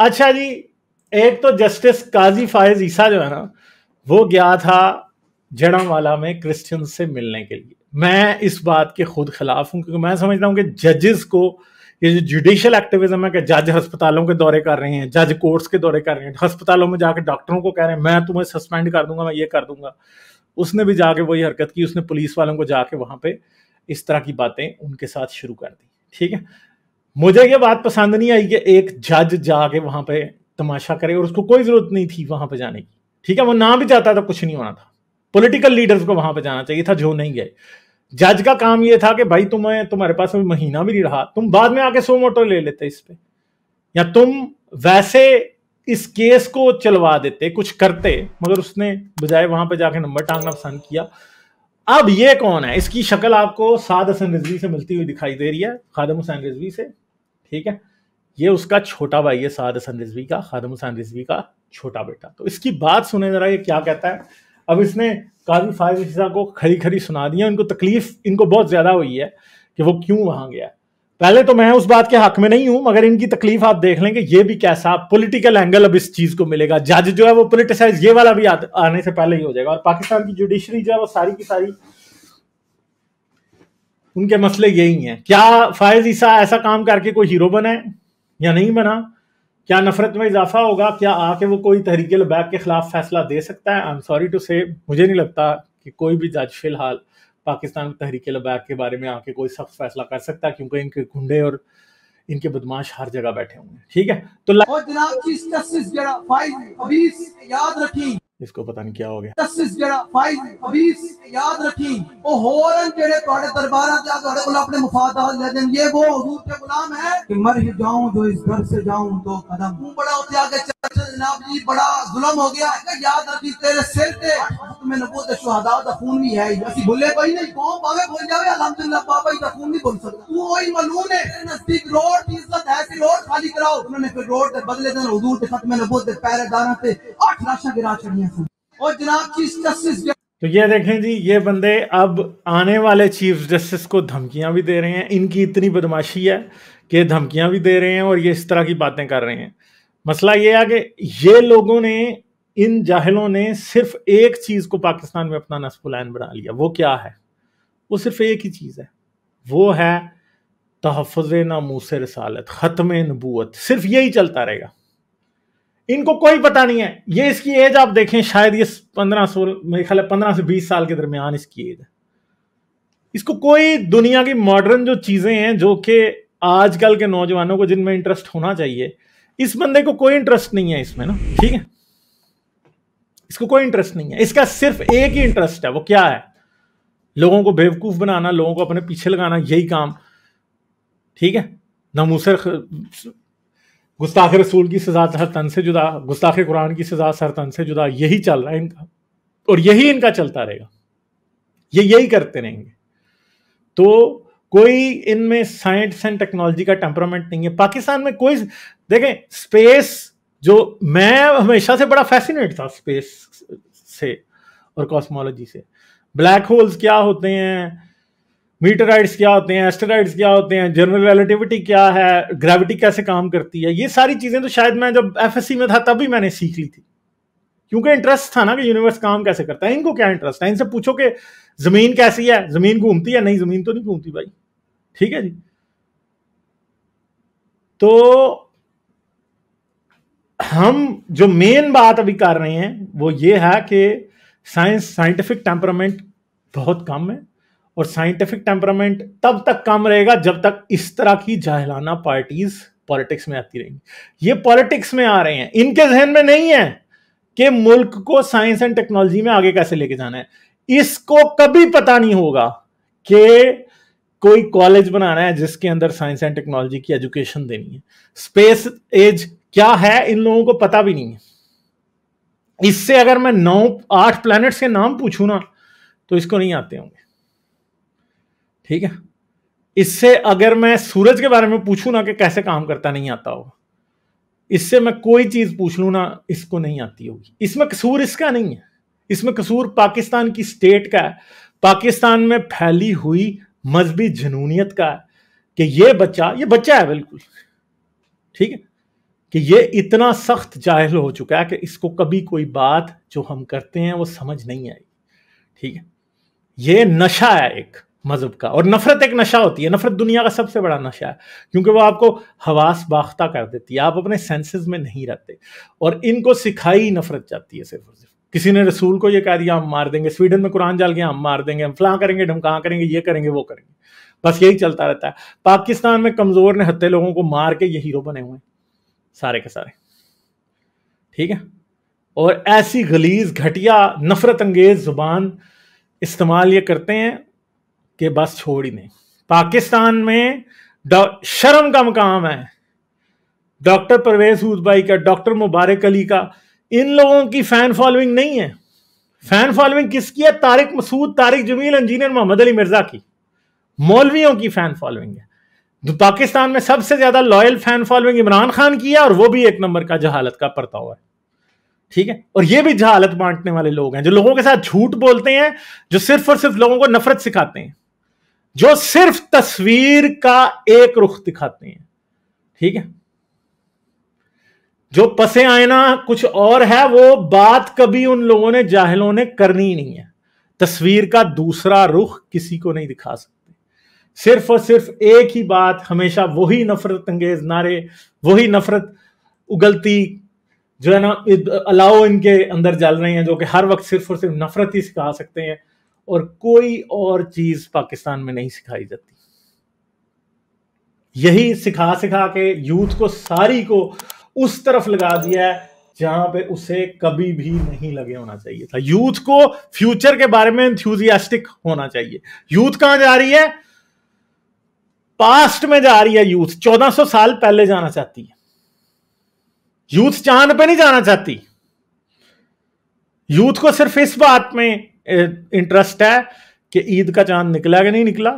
अच्छा जी एक तो जस्टिस काजी फायज ईसा जो है ना वो गया था जड़मवाला में क्रिश्चियन से मिलने के लिए मैं इस बात के खुद खिलाफ हूँ क्योंकि मैं समझता हूँ कि जजेस को ये जो जुडिशियल एक्टिविज्म है कि जज अस्पतालों के दौरे कर रहे हैं जज कोर्ट्स के दौरे कर रहे हैं अस्पतालों में जाकर डॉक्टरों को कह रहे हैं मैं तुम्हें सस्पेंड कर दूंगा मैं ये कर दूंगा उसने भी जाके वही हरकत की उसने पुलिस वालों को जाके वहां पे इस तरह की बातें उनके साथ शुरू कर दी ठीक है मुझे ये बात पसंद नहीं आई कि एक जज जाके वहां पे तमाशा करे और उसको कोई जरूरत नहीं थी वहां पे जाने की ठीक है वो ना भी जाता तो कुछ नहीं होना था पॉलिटिकल लीडर्स को वहां पे जाना चाहिए था जो नहीं गए जज का काम ये था कि भाई तुम्हें तुम्हारे पास अभी महीना भी नहीं रहा तुम बाद में आके सो मोटो ले लेते इस पे या तुम वैसे इस केस को चलवा देते कुछ करते मगर उसने बजाय वहां पे जाके नंबर टांगना पसंद किया अब ये कौन है इसकी शक्ल आपको साद हसन रिजवी से मिलती हुई दिखाई दे रही है खादम हुसैन रिजवी से ठीक है ये उसका छोटा भाई है साद हसन रिजवी का खादम हसन रिजवी का छोटा बेटा तो इसकी बात सुने जरा ये क्या कहता है अब इसने काजी फायज को खरी खरी सुना दिया इनको तकलीफ इनको बहुत ज़्यादा हुई है कि वो क्यों वहां गया पहले तो मैं उस बात के हक में नहीं हूं मगर इनकी तकलीफ आप देख लेंगे ये भी कैसा पॉलिटिकल एंगल अब इस चीज को मिलेगा जज जो है वो पोलिटिसाइज ये वाला भी आने से पहले ही हो जाएगा और पाकिस्तान की जुडिशरी जो है वो सारी की सारी उनके मसले यही हैं क्या फायज ईसा ऐसा काम करके कोई हीरो बने या नहीं बना क्या नफरत में इजाफा होगा क्या आके वो कोई तहरीके लबैक के खिलाफ फैसला दे सकता है आई एम सॉरी टू से मुझे नहीं लगता कि कोई भी जज फिलहाल पाकिस्तान तहरीके लबैक के बारे में आके कोई सख्त फैसला कर सकता है क्योंकि इनके गुंडे और इनके बदमाश हर जगह बैठे हुए हैं ठीक है तो और जनाब याद रखी इसको पता नहीं क्या हो गया याद रखी वो हो जेड़े तोड़े दरबारा अपने मुफादात ले जन ये वो हुजूर के गुलाम है कि मर ही जाऊँ जो इस घर से जाऊँ तो कदम बड़ा होते आगे बड़ा जुलम हो गया याद रखी तेरे सिर ऐसी में नबूत तो शहादा दा खून भी है असि भुले कोई नहीं कौम भावे भूल जावे अल्हम्दुलिल्लाह बाबा दा खून नहीं भूल सकता तू वही मलून है नजदीक रोड की इज्जत है कि रोड खाली कराओ उन्होंने फिर रोड दे बदले दे हुजूर दे खत्म नबूत दे पहरेदारां पे 8 गिरा छड़ियां और जनाब चीफ जस्टिस तो ये देखें जी ये बंदे अब आने वाले चीफ जस्टिस को धमकियां भी दे रहे हैं इनकी इतनी बदमाशी है कि धमकियां भी दे रहे हैं और ये इस तरह की बातें कर रहे हैं मसला ये है कि ये लोगों ने इन जाहिलों ने सिर्फ एक चीज को पाकिस्तान में अपना नसफुलैन बना लिया वो क्या है वो सिर्फ एक ही चीज है वो है तहफ़ नामूस रसालत ख़त्म नबूत सिर्फ यही चलता रहेगा इनको कोई पता नहीं है ये इसकी एज आप देखें शायद ये पंद्रह सोलह मेरे ख्याल पंद्रह से बीस साल के दरमियान इसकी एज है इसको कोई दुनिया की मॉडर्न जो चीज़ें हैं जो कि आजकल के नौजवानों को जिनमें इंटरेस्ट होना चाहिए इस बंदे को कोई इंटरेस्ट नहीं है इसमें ना ठीक है इसको कोई इंटरेस्ट नहीं है इसका सिर्फ एक ही इंटरेस्ट है वो क्या है लोगों को बेवकूफ़ बनाना लोगों को अपने पीछे लगाना यही काम ठीक है नमूसर गुस्ताख रसूल की सज़ा हर तन से जुदा गुस्ताख कुरान की सज़ा हर तन से जुदा यही चल रहा है इनका और यही इनका चलता रहेगा ये यही करते रहेंगे तो कोई इनमें साइंस एंड टेक्नोलॉजी का टेम्परामेंट नहीं है पाकिस्तान में कोई देखें स्पेस जो मैं हमेशा से बड़ा फैसिनेट था स्पेस से और कॉस्मोलॉजी से ब्लैक होल्स क्या होते हैं मीटराइड्स क्या होते हैं एस्टेराइड्स क्या होते हैं जनरल रिलेटिविटी क्या है ग्रेविटी कैसे काम करती है ये सारी चीज़ें तो शायद मैं जब एफ में था तभी मैंने सीख ली थी क्योंकि इंटरेस्ट था ना कि यूनिवर्स काम कैसे करता है इनको क्या इंटरेस्ट है इनसे पूछो कि ज़मीन कैसी है ज़मीन घूमती है नहीं ज़मीन तो नहीं घूमती भाई ठीक है जी तो हम जो मेन बात अभी कर रहे हैं वो ये है कि साइंस साइंटिफिक टेम्परामेंट बहुत कम है और साइंटिफिक टेम्परामेंट तब तक कम रहेगा जब तक इस तरह की जाहलाना पार्टीज पॉलिटिक्स में आती रहेंगी ये पॉलिटिक्स में आ रहे हैं इनके जहन में नहीं है कि मुल्क को साइंस एंड टेक्नोलॉजी में आगे कैसे लेके जाना है इसको कभी पता नहीं होगा कि कोई कॉलेज बनाना है जिसके अंदर साइंस एंड टेक्नोलॉजी की एजुकेशन देनी है स्पेस एज क्या है इन लोगों को पता भी नहीं है इससे अगर मैं नौ आठ प्लैनेट्स के नाम पूछूं ना तो इसको नहीं आते होंगे ठीक है इससे अगर मैं सूरज के बारे में पूछूं ना कि कैसे काम करता नहीं आता होगा इससे मैं कोई चीज पूछ लू ना इसको नहीं आती होगी इसमें कसूर इसका नहीं है इसमें कसूर पाकिस्तान की स्टेट का है पाकिस्तान में फैली हुई मजहबी जनूनीत का है कि ये बच्चा ये बच्चा है बिल्कुल ठीक है कि ये इतना सख्त जाहिल हो चुका है कि इसको कभी कोई बात जो हम करते हैं वो समझ नहीं आई ठीक है ये नशा है एक मज़हब का और नफ़रत एक नशा होती है नफ़रत दुनिया का सबसे बड़ा नशा है क्योंकि वो आपको हवास बाख्ता कर देती है आप अपने सेंसेस में नहीं रहते और इनको सिखाई नफ़रत जाती है सिर्फ और सिर्फ किसी ने रसूल को ये कह दिया हम मार देंगे स्वीडन में कुरान जाल गया हम मार देंगे हम फ्लां करेंगे कहाँ करेंगे ये करेंगे वो करेंगे बस यही चलता रहता है पाकिस्तान में कमज़ोर ने हत्ते लोगों को मार के ये हीरो बने हुए हैं सारे के सारे ठीक है और ऐसी गलीज घटिया नफरत अंगेज जुबान इस्तेमाल ये करते हैं कि बस छोड़ ही नहीं पाकिस्तान में शर्म का मकाम है डॉक्टर परवेज हूदबाई का डॉक्टर मुबारक अली का इन लोगों की फैन फॉलोइंग नहीं है फैन फॉलोइंग किसकी है तारिक मसूद तारिक जमील इंजीनियर मोहम्मद अली मिर्जा की मौलवियों की फैन फॉलोइंग है पाकिस्तान में सबसे ज्यादा loyal fan following Imran Khan की है और वो भी एक नंबर का जहालत का हुआ है ठीक है और ये भी जहालत बांटने वाले लोग हैं जो लोगों के साथ झूठ बोलते हैं जो सिर्फ और सिर्फ लोगों को नफरत सिखाते हैं जो सिर्फ तस्वीर का एक रुख दिखाते हैं ठीक है जो पसे आयना कुछ और है वो बात कभी उन लोगों ने जाहिलों ने करनी ही नहीं है तस्वीर का दूसरा रुख किसी को नहीं दिखा सकता सिर्फ और सिर्फ एक ही बात हमेशा वही नफरत अंगेज नारे वही नफरत उगलती जो है ना अलाओ इनके अंदर जल रही हैं जो कि हर वक्त सिर्फ और सिर्फ नफरत ही सिखा सकते हैं और कोई और चीज पाकिस्तान में नहीं सिखाई जाती यही सिखा सिखा के यूथ को सारी को उस तरफ लगा दिया है जहां पे उसे कभी भी नहीं लगे होना चाहिए था यूथ को फ्यूचर के बारे में इंथ्यूजियास्टिक होना चाहिए यूथ कहां जा रही है पास्ट में जा रही है यूथ 1400 साल पहले जाना चाहती है यूथ चांद पे नहीं जाना चाहती यूथ को सिर्फ इस बात में इंटरेस्ट है कि ईद का चांद निकला कि नहीं निकला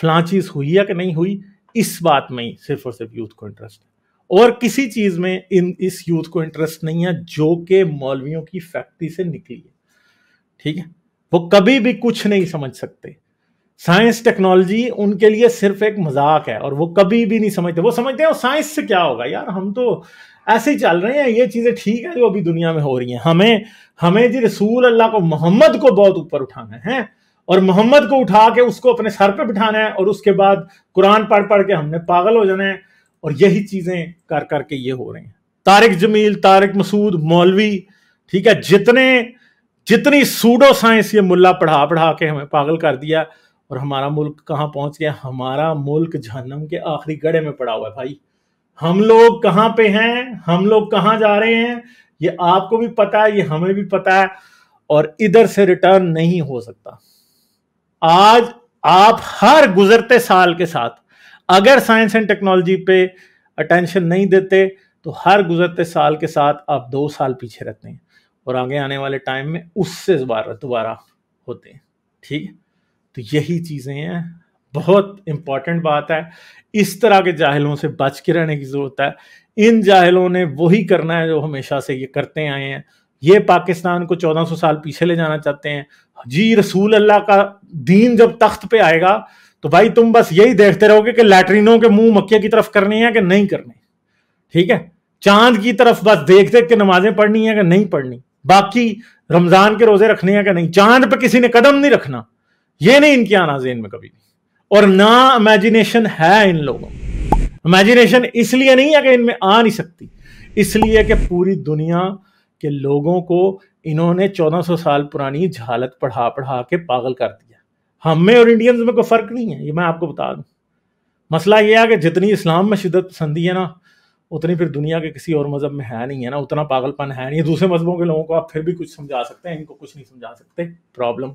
फला चीज हुई है कि नहीं हुई इस बात में ही सिर्फ और सिर्फ यूथ को इंटरेस्ट है और किसी चीज में इन इस यूथ को इंटरेस्ट नहीं है जो कि मौलवियों की फैक्ट्री से निकली है ठीक है वो कभी भी कुछ नहीं समझ सकते साइंस टेक्नोलॉजी उनके लिए सिर्फ एक मजाक है और वो कभी भी नहीं समझते वो समझते हैं साइंस से क्या होगा यार हम तो ऐसे ही चल रहे हैं ये चीज़ें ठीक है जो अभी दुनिया में हो रही हैं हमें हमें जी रसूल अल्लाह को मोहम्मद को बहुत ऊपर उठाना है और मोहम्मद को उठा के उसको अपने सर पे बिठाना है और उसके बाद कुरान पढ़ पढ़ के हमने पागल हो जाना है और यही चीज़ें कर करके ये हो रही हैं तारिक जमील तारिक मसूद मौलवी ठीक है जितने जितनी सूडो साइंस ये मुल्ला पढ़ा पढ़ा के हमें पागल कर दिया और हमारा मुल्क कहाँ पहुंच गया हमारा मुल्क जहनम के आखिरी गड़े में पड़ा हुआ है भाई हम लोग कहाँ पे हैं हम लोग कहाँ जा रहे हैं ये आपको भी पता है ये हमें भी पता है और इधर से रिटर्न नहीं हो सकता आज आप हर गुजरते साल के साथ अगर साइंस एंड टेक्नोलॉजी पे अटेंशन नहीं देते तो हर गुजरते साल के साथ आप दो साल पीछे रहते हैं और आगे आने वाले टाइम में उससे दोबारा दोबारा होते हैं ठीक है तो यही चीज़ें हैं बहुत इम्पॉर्टेंट बात है इस तरह के जाहिलों से बच के रहने की ज़रूरत है इन जाहिलों ने वही करना है जो हमेशा से ये करते आए हैं ये पाकिस्तान को 1400 साल पीछे ले जाना चाहते हैं जी रसूल अल्लाह का दीन जब तख्त पे आएगा तो भाई तुम बस यही देखते रहोगे कि लैटरिनों के मुंह मक्के की तरफ करनी है कि नहीं करनी ठीक है चांद की तरफ बस देख देख के नमाजें पढ़नी है कि नहीं पढ़नी बाकी रमजान के रोजे रखने हैं कि नहीं चांद पर किसी ने कदम नहीं रखना ये नहीं इनकी आना जेन में कभी नहीं और ना इमेजिनेशन है इन लोगों इमेजिनेशन इसलिए नहीं है कि इनमें आ नहीं सकती इसलिए कि पूरी दुनिया के लोगों को इन्होंने 1400 साल पुरानी झालत पढ़ा पढ़ा के पागल कर दिया हम में और इंडियंस में कोई फ़र्क नहीं है ये मैं आपको बता दूं मसला ये है कि जितनी इस्लाम में शिदत पसंदी है ना उतनी फिर दुनिया के किसी और मज़हब में है नहीं है ना उतना पागलपन है नहीं दूसरे मज़हबों के लोगों को आप फिर भी कुछ समझा सकते हैं इनको कुछ नहीं समझा सकते प्रॉब्लम